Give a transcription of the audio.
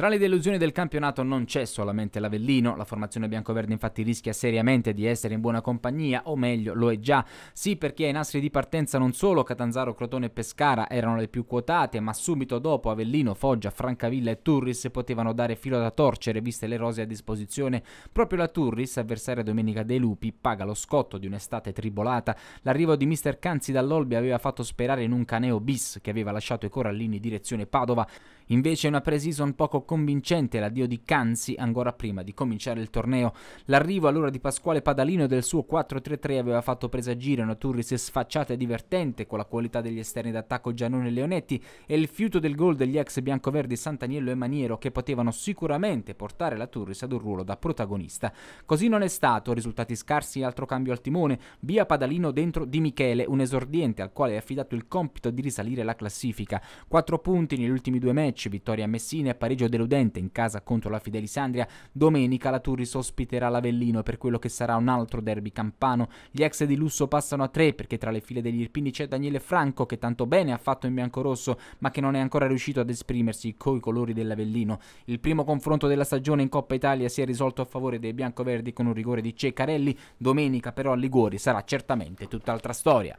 Tra le delusioni del campionato non c'è solamente l'Avellino, la formazione biancoverde infatti rischia seriamente di essere in buona compagnia, o meglio lo è già, sì perché ai nastri di partenza non solo Catanzaro, Crotone e Pescara erano le più quotate, ma subito dopo Avellino, Foggia, Francavilla e Turris potevano dare filo da torcere viste le rose a disposizione. Proprio la Turris, avversaria domenica dei Lupi, paga lo scotto di un'estate tribolata. L'arrivo di Mr. Canzi dall'Olbia aveva fatto sperare in un caneo bis che aveva lasciato i corallini direzione Padova. Invece una pre-season poco convincente l'addio di Canzi ancora prima di cominciare il torneo. L'arrivo allora di Pasquale Padalino e del suo 4-3-3 aveva fatto presagire una Turris sfacciata e divertente con la qualità degli esterni d'attacco Giannone e Leonetti e il fiuto del gol degli ex biancoverdi Sant'Agnello e Maniero che potevano sicuramente portare la Turris ad un ruolo da protagonista. Così non è stato, risultati scarsi e altro cambio al timone, via Padalino dentro Di Michele, un esordiente al quale è affidato il compito di risalire la classifica. Quattro punti negli ultimi due match, vittoria a Messina e pareggio deludente in casa contro la Fidelisandria, domenica la Turris ospiterà l'Avellino per quello che sarà un altro derby campano. Gli ex di lusso passano a tre perché tra le file degli Irpini c'è Daniele Franco che tanto bene ha fatto in biancorosso ma che non è ancora riuscito ad esprimersi coi colori dell'Avellino. Il primo confronto della stagione in Coppa Italia si è risolto a favore dei biancoverdi con un rigore di Ceccarelli, domenica però a Liguori sarà certamente tutt'altra storia.